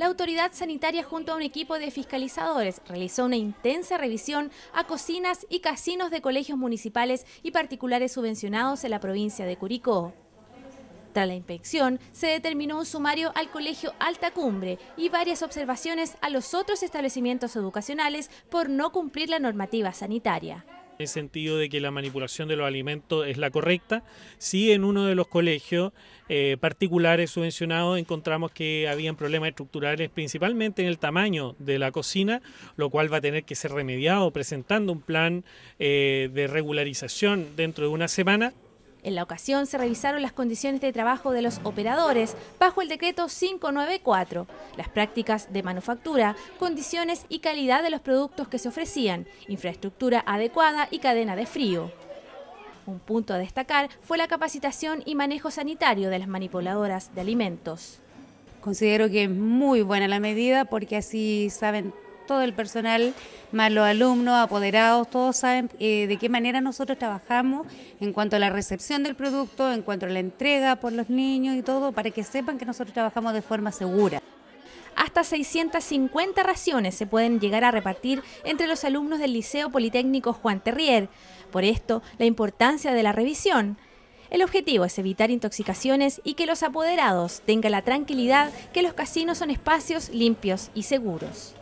la autoridad sanitaria junto a un equipo de fiscalizadores realizó una intensa revisión a cocinas y casinos de colegios municipales y particulares subvencionados en la provincia de Curicó. Tras la inspección, se determinó un sumario al Colegio Alta Cumbre y varias observaciones a los otros establecimientos educacionales por no cumplir la normativa sanitaria en el sentido de que la manipulación de los alimentos es la correcta. Sí, en uno de los colegios eh, particulares subvencionados encontramos que habían problemas estructurales principalmente en el tamaño de la cocina, lo cual va a tener que ser remediado presentando un plan eh, de regularización dentro de una semana. En la ocasión se revisaron las condiciones de trabajo de los operadores bajo el decreto 594, las prácticas de manufactura, condiciones y calidad de los productos que se ofrecían, infraestructura adecuada y cadena de frío. Un punto a destacar fue la capacitación y manejo sanitario de las manipuladoras de alimentos. Considero que es muy buena la medida porque así saben todo el personal, más los alumnos, apoderados, todos saben eh, de qué manera nosotros trabajamos en cuanto a la recepción del producto, en cuanto a la entrega por los niños y todo, para que sepan que nosotros trabajamos de forma segura. Hasta 650 raciones se pueden llegar a repartir entre los alumnos del Liceo Politécnico Juan Terrier. Por esto, la importancia de la revisión. El objetivo es evitar intoxicaciones y que los apoderados tengan la tranquilidad que los casinos son espacios limpios y seguros.